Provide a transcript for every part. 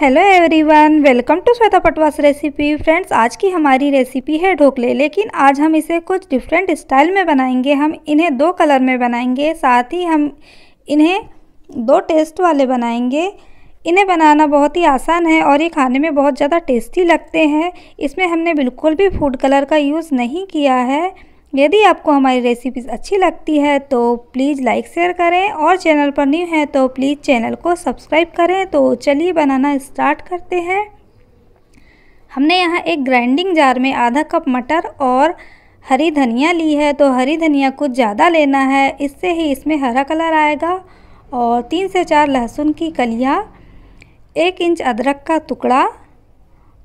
hello everyone welcome to Shweta Patwas recipe friends आज की हमारी रेसिपी है ढोकले लेकिन आज हम इसे कुछ डिफरेंट स्टाइल में बनाएंगे हम इन्हें दो कलर में बनाएंगे साथ ही हम इन्हें दो टेस्ट वाले बनाएंगे इन्हें बनाना बहुत ही आसान है और ये खाने में बहुत ज़्यादा टेस्टी लगते हैं इसमें हमने बिल्कुल भी फूड कलर का यूज़ नहीं किया है यदि आपको हमारी रेसिपीज़ अच्छी लगती है तो प्लीज़ लाइक शेयर करें और चैनल पर न्यू है तो प्लीज़ चैनल को सब्सक्राइब करें तो चलिए बनाना स्टार्ट करते हैं हमने यहाँ एक ग्राइंडिंग जार में आधा कप मटर और हरी धनिया ली है तो हरी धनिया कुछ ज़्यादा लेना है इससे ही इसमें हरा कलर आएगा और तीन से चार लहसुन की कलियाँ एक इंच अदरक का टुकड़ा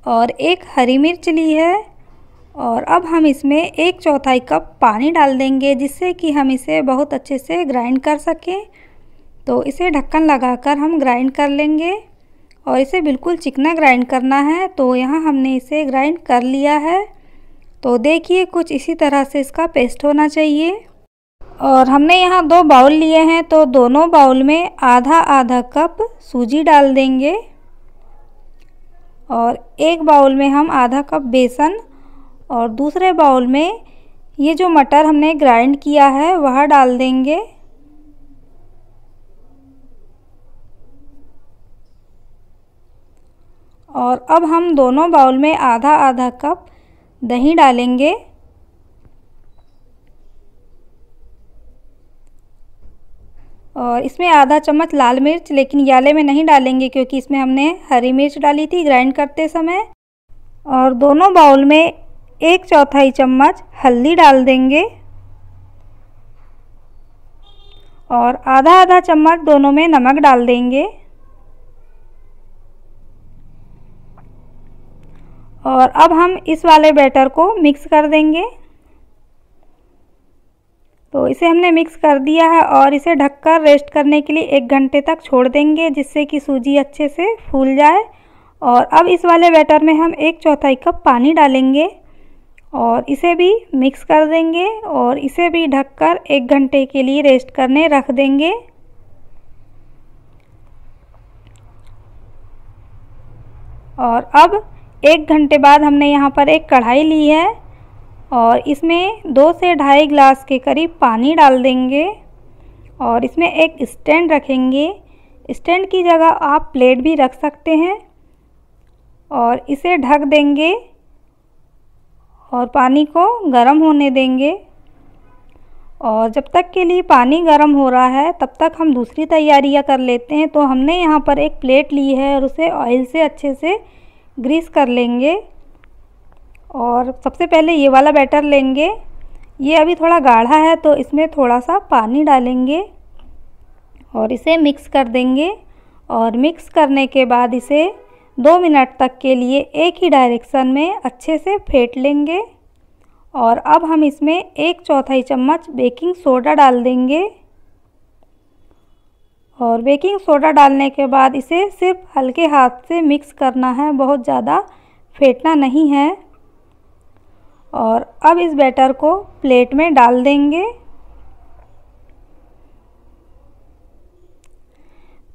और एक हरी मिर्च ली है और अब हम इसमें एक चौथाई कप पानी डाल देंगे जिससे कि हम इसे बहुत अच्छे से ग्राइंड कर सकें तो इसे ढक्कन लगाकर हम ग्राइंड कर लेंगे और इसे बिल्कुल चिकना ग्राइंड करना है तो यहाँ हमने इसे ग्राइंड कर लिया है तो देखिए कुछ इसी तरह से इसका पेस्ट होना चाहिए और हमने यहाँ दो बाउल लिए हैं तो दोनों बाउल में आधा आधा कप सूजी डाल देंगे और एक बाउल में हम आधा कप बेसन और दूसरे बाउल में ये जो मटर हमने ग्राइंड किया है वह डाल देंगे और अब हम दोनों बाउल में आधा आधा कप दही डालेंगे और इसमें आधा चम्मच लाल मिर्च लेकिन याले में नहीं डालेंगे क्योंकि इसमें हमने हरी मिर्च डाली थी ग्राइंड करते समय और दोनों बाउल में एक चौथाई चम्मच हल्दी डाल देंगे और आधा आधा चम्मच दोनों में नमक डाल देंगे और अब हम इस वाले बैटर को मिक्स कर देंगे तो इसे हमने मिक्स कर दिया है और इसे ढककर रेस्ट करने के लिए एक घंटे तक छोड़ देंगे जिससे कि सूजी अच्छे से फूल जाए और अब इस वाले बैटर में हम एक चौथाई कप पानी डालेंगे और इसे भी मिक्स कर देंगे और इसे भी ढककर एक घंटे के लिए रेस्ट करने रख देंगे और अब एक घंटे बाद हमने यहाँ पर एक कढ़ाई ली है और इसमें दो से ढाई गिलास के करीब पानी डाल देंगे और इसमें एक स्टैंड रखेंगे स्टैंड की जगह आप प्लेट भी रख सकते हैं और इसे ढक देंगे और पानी को गर्म होने देंगे और जब तक के लिए पानी गर्म हो रहा है तब तक हम दूसरी तैयारियां कर लेते हैं तो हमने यहाँ पर एक प्लेट ली है और उसे ऑयल से अच्छे से ग्रीस कर लेंगे और सबसे पहले ये वाला बैटर लेंगे ये अभी थोड़ा गाढ़ा है तो इसमें थोड़ा सा पानी डालेंगे और इसे मिक्स कर देंगे और मिक्स करने के बाद इसे दो मिनट तक के लिए एक ही डायरेक्शन में अच्छे से फेंट लेंगे और अब हम इसमें एक चौथाई चम्मच बेकिंग सोडा डाल देंगे और बेकिंग सोडा डालने के बाद इसे सिर्फ हल्के हाथ से मिक्स करना है बहुत ज़्यादा फेंटना नहीं है और अब इस बैटर को प्लेट में डाल देंगे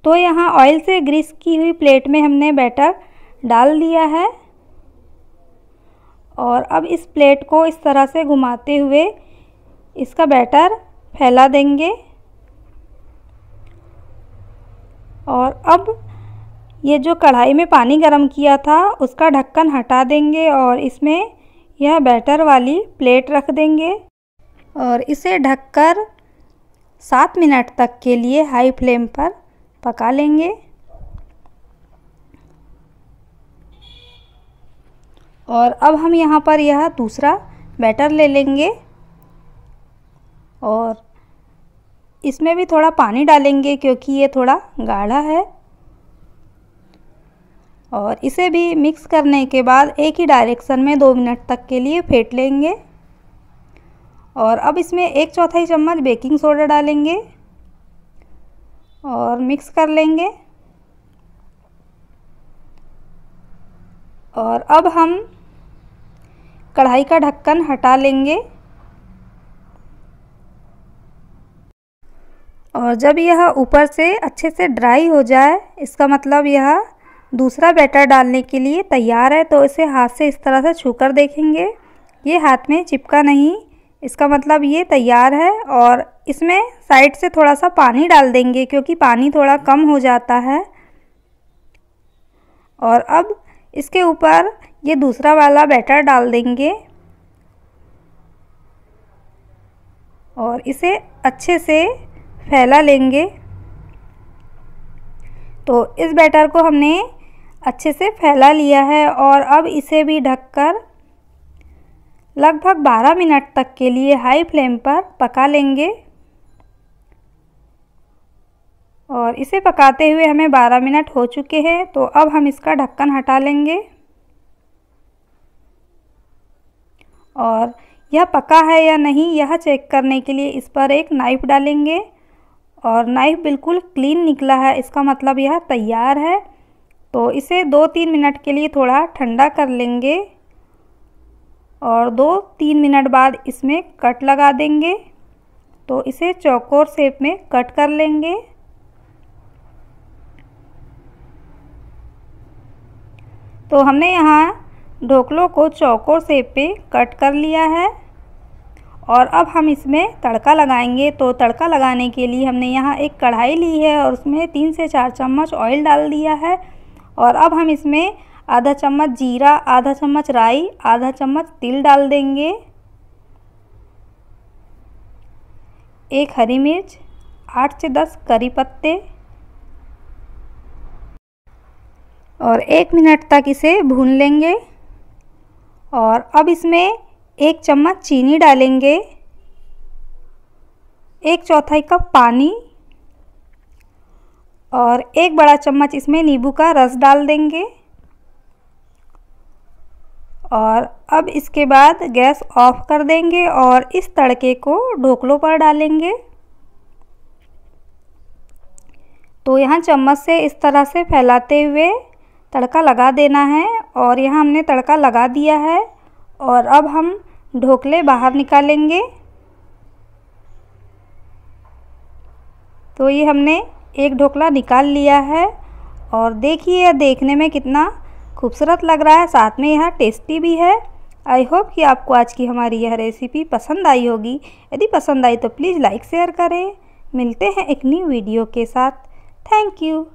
तो यहाँ ऑयल से ग्रीस की हुई प्लेट में हमने बैटर डाल दिया है और अब इस प्लेट को इस तरह से घुमाते हुए इसका बैटर फैला देंगे और अब ये जो कढ़ाई में पानी गर्म किया था उसका ढक्कन हटा देंगे और इसमें यह बैटर वाली प्लेट रख देंगे और इसे ढककर सात मिनट तक के लिए हाई फ्लेम पर पका लेंगे और अब हम यहाँ पर यह दूसरा बैटर ले लेंगे और इसमें भी थोड़ा पानी डालेंगे क्योंकि ये थोड़ा गाढ़ा है और इसे भी मिक्स करने के बाद एक ही डायरेक्शन में दो मिनट तक के लिए फेंट लेंगे और अब इसमें एक चौथाई चम्मच बेकिंग सोडा डालेंगे और मिक्स कर लेंगे और अब हम कढ़ाई का ढक्कन हटा लेंगे और जब यह ऊपर से अच्छे से ड्राई हो जाए इसका मतलब यह दूसरा बैटर डालने के लिए तैयार है तो इसे हाथ से इस तरह से छूकर देखेंगे ये हाथ में चिपका नहीं इसका मतलब ये तैयार है और इसमें साइड से थोड़ा सा पानी डाल देंगे क्योंकि पानी थोड़ा कम हो जाता है और अब इसके ऊपर ये दूसरा वाला बैटर डाल देंगे और इसे अच्छे से फैला लेंगे तो इस बैटर को हमने अच्छे से फैला लिया है और अब इसे भी ढककर लगभग 12 मिनट तक के लिए हाई फ्लेम पर पका लेंगे और इसे पकाते हुए हमें 12 मिनट हो चुके हैं तो अब हम इसका ढक्कन हटा लेंगे और यह पका है या नहीं यह चेक करने के लिए इस पर एक नाइफ़ डालेंगे और नाइफ़ बिल्कुल क्लीन निकला है इसका मतलब यह तैयार है तो इसे दो तीन मिनट के लिए थोड़ा ठंडा कर लेंगे और दो तीन मिनट बाद इसमें कट लगा देंगे तो इसे चौकोर शेप में कट कर लेंगे तो हमने यहाँ ढोकलों को चौकोर सेप पे कट कर लिया है और अब हम इसमें तड़का लगाएंगे तो तड़का लगाने के लिए हमने यहाँ एक कढ़ाई ली है और उसमें तीन से चार चम्मच ऑयल डाल दिया है और अब हम इसमें आधा चम्मच जीरा आधा चम्मच राई आधा चम्मच तिल डाल देंगे एक हरी मिर्च आठ से दस करी पत्ते और एक मिनट तक इसे भून लेंगे और अब इसमें एक चम्मच चीनी डालेंगे एक चौथाई कप पानी और एक बड़ा चम्मच इसमें नींबू का रस डाल देंगे और अब इसके बाद गैस ऑफ कर देंगे और इस तड़के को ढोकलों पर डालेंगे तो यहाँ चम्मच से इस तरह से फैलाते हुए तड़का लगा देना है और यहाँ हमने तड़का लगा दिया है और अब हम ढोकले बाहर निकालेंगे तो ये हमने एक ढोकला निकाल लिया है और देखिए यह देखने में कितना खूबसूरत लग रहा है साथ में यह टेस्टी भी है आई होप कि आपको आज की हमारी यह रेसिपी पसंद आई होगी यदि पसंद आई तो प्लीज़ लाइक शेयर करें मिलते हैं एक न्यू वीडियो के साथ थैंक यू